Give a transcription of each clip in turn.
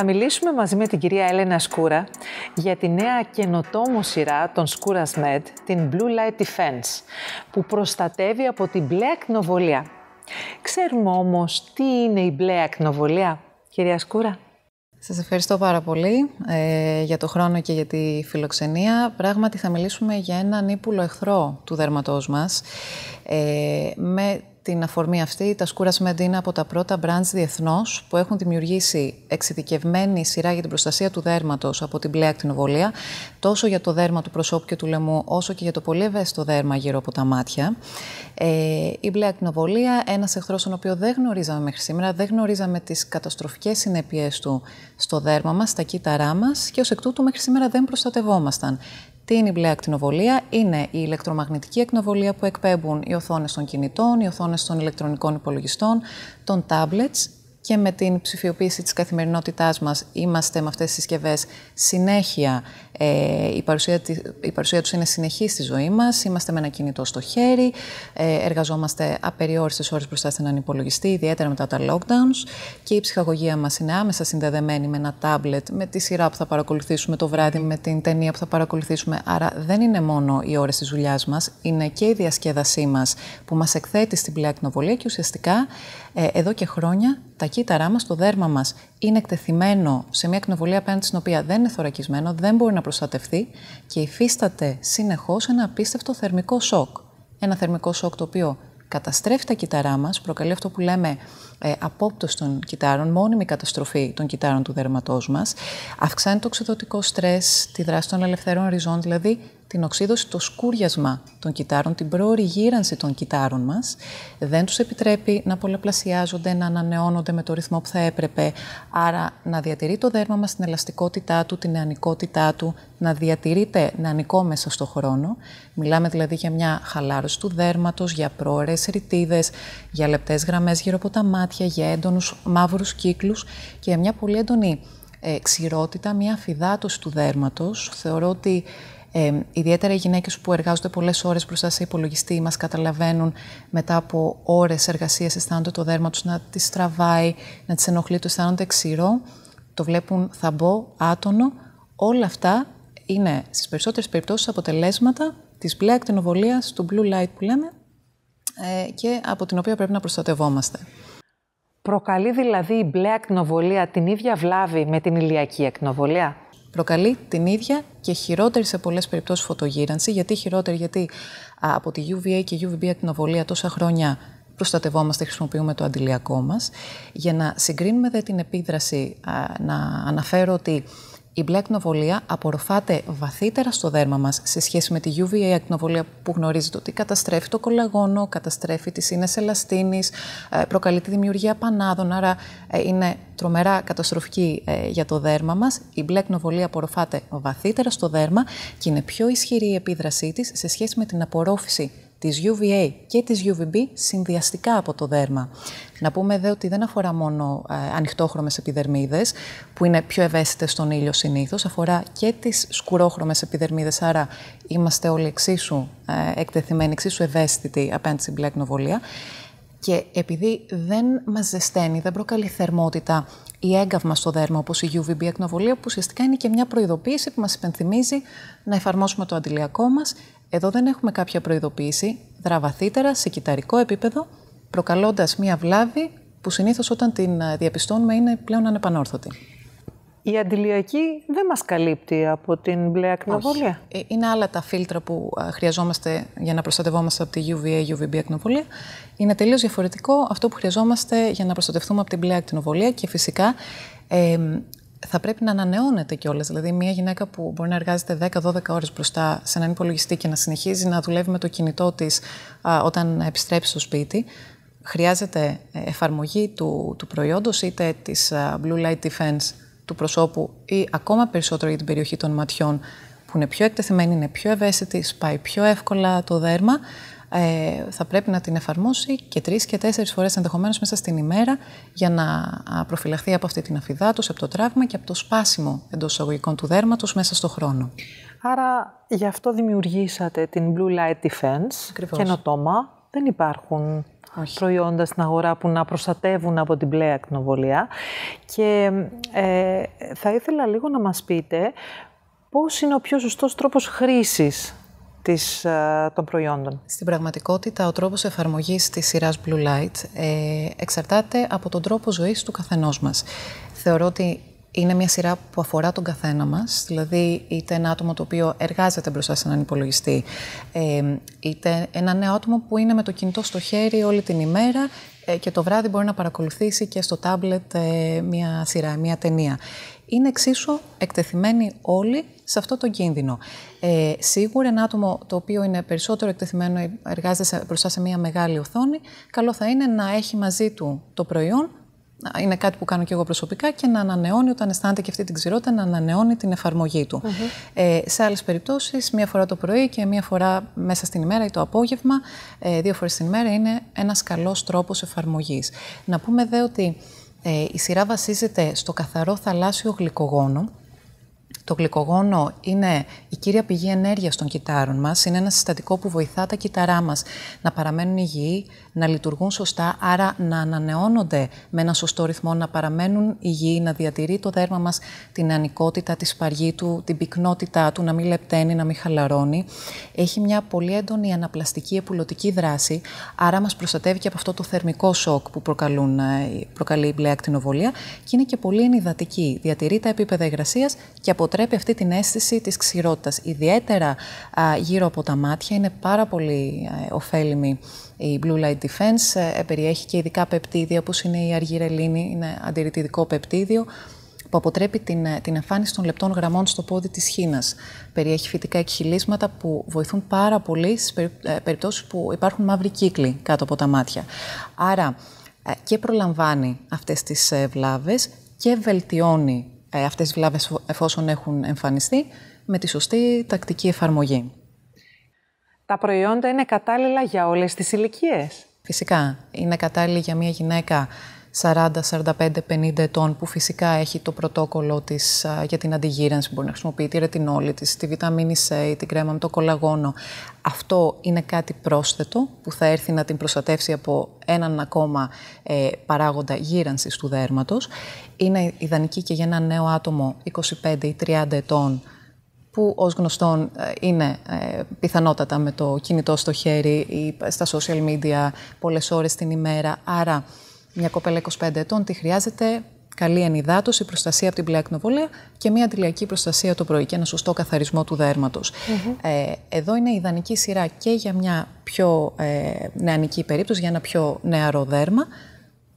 Θα μιλήσουμε μαζί με την κυρία Έλενα Σκούρα για τη νέα καινοτόμο σειρά των Σκούρας την Blue Light Defense, που προστατεύει από την μπλε ακνοβολία. Ξέρουμε όμως τι είναι η μπλε ακνοβολία, κυρία Σκούρα. Σας ευχαριστώ πάρα πολύ ε, για το χρόνο και για τη φιλοξενία. Πράγματι θα μιλήσουμε για έναν ύπουλο εχθρό του δέρματός μας, ε, με την αφορμή αυτή, τα Σκούρα Σμέντ είναι από τα πρώτα brands διεθνώς που έχουν δημιουργήσει εξειδικευμένη σειρά για την προστασία του δέρματος από την πλέα ακτινοβολία, τόσο για το δέρμα του προσώπου και του λαιμού, όσο και για το πολύ ευαίσθητο δέρμα γύρω από τα μάτια. Ε, η μπλε ακτινοβολία, ένας εχθρός, τον οποίο δεν γνωρίζαμε μέχρι σήμερα, δεν γνωρίζαμε τις καταστροφικές συνέπειες του στο δέρμα μας, στα κύτταρά μας και ως εκ τούτου μέχρι σήμερα δεν προστατευόμασταν. Τι είναι η μπλε ακτινοβολία, είναι η ηλεκτρομαγνητική ακτινοβολία που εκπέμπουν οι οθόνες των κινητών, οι οθόνες των ηλεκτρονικών υπολογιστών, των tablets και με την ψηφιοποίηση της καθημερινότητάς μας είμαστε με αυτές τις συσκευές συνέχεια. Ε, η, παρουσία, η παρουσία τους είναι συνεχή στη ζωή μας, είμαστε με ένα κινητό στο χέρι, ε, εργαζόμαστε απεριόριστες ώρες μπροστά σε έναν υπολογιστή, ιδιαίτερα μετά τα lockdowns και η ψυχαγωγία μας είναι άμεσα συνδεδεμένη με ένα τάμπλετ, με τη σειρά που θα παρακολουθήσουμε το βράδυ, με την ταινία που θα παρακολουθήσουμε. Άρα δεν είναι μόνο οι ώρες της δουλειάς μας. είναι και η διασκέδασή μας που μας εκθέτει στην ακτινοβολία και ουσιαστικά ε, εδώ και χρόνια τα κύτταρά μας, το δέρμα μας είναι εκτεθειμένο σε μια ακτινοβολία απέναντι στην οποία δεν είναι θωρακισμένο, δεν μπορεί να προστατευτεί και υφίσταται συνεχώς ένα απίστευτο θερμικό σοκ. Ένα θερμικό σοκ το οποίο καταστρέφει τα κύτταρά μας, προκαλεί αυτό που λέμε ε, απόπτωση των κυτάρων, μόνιμη καταστροφή των κυτάρων του δέρματός μας, αυξάνει το οξυδοτικό στρες, τη δράση των ελευθερών ριζών, δηλαδή την οξύδωση, το σκούριασμα των κυτάρων, την πρόορη γύρανση των κυτάρων μας. δεν τους επιτρέπει να πολλαπλασιάζονται, να ανανεώνονται με το ρυθμό που θα έπρεπε. Άρα να διατηρεί το δέρμα μας την ελαστικότητά του, την νεανικότητά του, να διατηρείται νεανικό μέσα στο χρόνο. Μιλάμε δηλαδή για μια χαλάρωση του δέρματος, για πρόορε ρητίδες, για λεπτές γραμμές γύρω από τα μάτια, για έντονους μαύρους κύκλους και μια πολύ έντονη ε, ξηρότητα, μια αφυδάτωση του δέρματος. Θεωρώ ότι ε, ιδιαίτερα οι γυναίκες που εργάζονται πολλές ώρες μπροστά σε υπολογιστή μας καταλαβαίνουν μετά από ώρες εργασίας αισθάνονται το δέρμα τους να τις τραβάει, να τις ενοχλεί, το αισθάνονται ξηρό, το βλέπουν θαμπό, άτονο. Όλα αυτά είναι στις περισσότερες περιπτώσεις αποτελέσματα της μπλε ακτινοβολίας, του blue light που λέμε, ε, και από την οποία πρέπει να προστατευόμαστε. Προκαλεί δηλαδή η μπλε ακνοβολία την ίδια βλάβη με την ηλιακή ακτινοβολία. Προκαλεί την ίδια και χειρότερη σε πολλές περιπτώσεις φωτογύρανση. Γιατί χειρότερη, γιατί από τη UVA και UVB ακτινοβολία τόσα χρόνια προστατευόμαστε, χρησιμοποιούμε το αντιλιακό μας. Για να συγκρίνουμε δε την επίδραση, να αναφέρω ότι η μπλε ακτινοβολία απορροφάται βαθύτερα στο δέρμα μας σε σχέση με τη UVA εκνοβολία που γνωρίζετε ότι καταστρέφει το κολαγόνο, καταστρέφει τις ίνες ελαστίνης, ε, προκαλεί τη δημιουργία πανάδων, άρα ε, είναι τρομερά καταστροφική ε, για το δέρμα μας. Η μπλε ακτινοβολία απορροφάται βαθύτερα στο δέρμα και είναι πιο ισχυρή η επίδρασή της σε σχέση με την απορρόφηση της UVA και της UVB συνδυαστικά από το δέρμα. Να πούμε εδώ ότι δεν αφορά μόνο ε, ανοιχτόχρωμες επιδερμίδες, που είναι πιο ευαίσθητες στον ήλιο συνήθως, αφορά και τις σκουρόχρωμες επιδερμίδες, άρα είμαστε όλοι εξίσου ε, εκτεθειμένοι, εξίσου ευαίσθητοι απέναντι στην μπλε και επειδή δεν μας ζεσταίνει, δεν προκαλεί θερμότητα ή έγκαυμα στο δέρμα, όπως η UVB εκνοβολία, που ουσιαστικά είναι και μια προειδοποίηση που μας υπενθυμίζει να εφαρμόσουμε το αντιλιακό μας εδώ δεν έχουμε κάποια προειδοποίηση, δραβαθύτερα σε κυταρικό επίπεδο, προκαλώντας μία βλάβη που συνήθως όταν την ε, διαπιστώνουμε είναι πλέον ανεπανόρθωτη. Η αντιλιακή δεν μας καλύπτει από την μπλε ακνοβολία. Όχι. Ε, είναι άλλα τα φίλτρα που ε, χρειαζόμαστε για να προστατευόμαστε από τη UVA, UVB ακνοβολία. Είναι τελείως διαφορετικό αυτό που χρειαζόμαστε για να προστατευτούμε από την μπλε ακνοβολία και φυσικά θα πρέπει να ανανεώνεται κιόλας. Δηλαδή, μια γυναίκα που μπορεί να εργάζεται 10-12 ώρες μπροστά σε έναν υπολογιστή και να συνεχίζει να δουλεύει με το κινητό της όταν επιστρέψει στο σπίτι, χρειάζεται ε, εφαρμογή του, του προϊόντος είτε της Blue Light Defense του προσώπου ή ακόμα περισσότερο για την περιοχή των ματιών που είναι πιο εκτεθειμένη, είναι πιο ευαίσθητη, σπάει πιο εύκολα το δέρμα ε, θα πρέπει να την εφαρμόσει και τρεις και τέσσερις φορές ενδεχομένως μέσα στην ημέρα για να προφυλαχθεί από αυτή την αφυδάτωση, από το τραύμα και από το σπάσιμο εντός εισαγωγικών του δέρματος μέσα στον χρόνο. Άρα γι' αυτό δημιουργήσατε την Blue Light Defense. Ακριβώς. Καινοτόμα. Δεν υπάρχουν προϊόντα στην αγορά που να προστατεύουν από την μπλε ακτινοβολία. Και ε, θα ήθελα λίγο να μας πείτε πώς είναι ο πιο σωστός τρόπος χρήσης της, ε, των προϊόντων. Στην πραγματικότητα, ο τρόπος εφαρμογής της σειράς Blue Light ε, εξαρτάται από τον τρόπο ζωής του καθενός μας. Θεωρώ ότι είναι μια σειρά που αφορά τον καθένα μας, δηλαδή είτε ένα άτομο το οποίο εργάζεται μπροστά σε έναν υπολογιστή, ε, είτε ένα νέο άτομο που είναι με το κινητό στο χέρι όλη την ημέρα και το βράδυ μπορεί να παρακολουθήσει και στο τάμπλετ μια σειρά, μια ταινία είναι εξίσου εκτεθειμένοι όλοι σε αυτό το κίνδυνο. Ε, σίγουρα ένα άτομο το οποίο είναι περισσότερο εκτεθειμένο εργάζεται μπροστά σε μια μεγάλη οθόνη, καλό θα είναι να έχει μαζί του το προϊόν, είναι κάτι που κάνω και εγώ προσωπικά, και να ανανεώνει όταν αισθάνεται και αυτή την ξηρότητα, να ανανεώνει την εφαρμογή του. Ε, σε άλλες περιπτώσεις, μία φορά το πρωί και μία φορά μέσα στην ημέρα ή το απόγευμα, ε, δύο φορές την ημέρα είναι ένας καλός τρόπος εφαρμογής. Να πούμε δε ότι ε, η σειρά βασίζεται στο καθαρό θαλάσσιο γλυκογόνο, το γλυκογόνο είναι η κύρια πηγή ενέργειας των κυτάρων μας, είναι ένα συστατικό που βοηθά τα κυτάρά μας να παραμένουν υγιεί, να λειτουργούν σωστά, άρα να ανανεώνονται με ένα σωστό ρυθμό, να παραμένουν υγιεί, να διατηρεί το δέρμα μας την ανικότητα, τη σπαργή του, την πυκνότητά του, να μην λεπταίνει, να μην χαλαρώνει. Έχει μια πολύ έντονη αναπλαστική επουλωτική δράση, άρα μας προστατεύει και από αυτό το θερμικό σοκ που προκαλούν, ε, προκαλεί η μπλε ακτινοβολία και είναι και πολύ ενυδατική, διατηρεί τα επίπεδα υγρασίας και αποτρέπει αποτρέπει αυτή την αίσθηση της ξηρότητας. Ιδιαίτερα γύρω από τα μάτια είναι πάρα πολύ α, ωφέλιμη η Blue Light Defense. Ε, περιέχει και ειδικά πεπτίδια όπως είναι η αργυρελίνη, είναι αντιρρητιδικό πεπτίδιο που αποτρέπει την, ε, την εμφάνιση των λεπτών γραμμών στο πόδι της χίνας. Περιέχει φυτικά εκχυλίσματα που βοηθούν πάρα πολύ στις ε, περιπτώσεις που υπάρχουν μαύροι κύκλοι κάτω από τα μάτια. Άρα ε, και προλαμβάνει αυτές τις βλάβες και βελτιώνει ε, αυτές οι βλάβες εφόσον έχουν εμφανιστεί με τη σωστή τακτική εφαρμογή. Τα προϊόντα είναι κατάλληλα για όλες τις ηλικίες. Φυσικά, είναι κατάλληλη για μια γυναίκα 40, 45, 50 ετών που φυσικά έχει το πρωτόκολλο της για την αντιγύρανση που μπορεί να χρησιμοποιεί, τη ρετινόλη της, τη βιταμίνη C, την κρέμα με το κολαγόνο. Αυτό είναι κάτι πρόσθετο που θα έρθει να την προστατεύσει από έναν ακόμα ε, παράγοντα γύρανσης του δέρματος. Είναι ιδανική και για ένα νέο άτομο 25 ή 30 ετών που ως γνωστόν ε, είναι ε, πιθανότατα με το κινητό στο χέρι ή στα social media πολλές ώρες την ημέρα. Άρα μια κοπέλα 25 ετών τι χρειάζεται, καλή ενυδάτωση, προστασία από την πλειά και μια τηλιακή προστασία το πρωί και ένα σωστό καθαρισμό του δέρματος. ε, εδώ είναι η ιδανική σειρά και για μια πιο ε, νεανική περίπτωση, για ένα πιο νεαρό δέρμα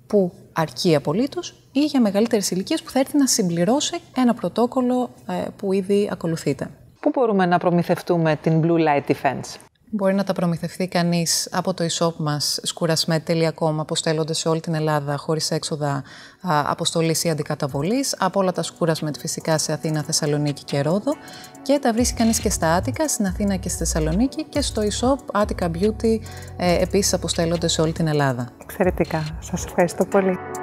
που αρκεί απολύτως ή για μεγαλύτερες ηλικίες που θα έρθει να συμπληρώσει ένα πρωτόκολλο ε, που ήδη ακολουθείται. Πού μπορούμε να προμηθευτούμε την Blue Light Defense? Μπορεί να τα προμηθευτεί κανείς από το e-shop μας σκουρασμέ.com αποστέλλονται σε όλη την Ελλάδα χωρίς έξοδα αποστολής ή αντικαταβολής, από όλα τα σκουρασμέτ φυσικά σε Αθήνα, Θεσσαλονίκη και Ρόδο και τα βρίσκει κανείς και στα Άτικα, στην Αθήνα και στη Θεσσαλονίκη και στο e-shop Attica Beauty ε, επίσης αποστέλλονται σε όλη την Ελλάδα. Εξαιρετικά. σας ευχαριστώ πολύ.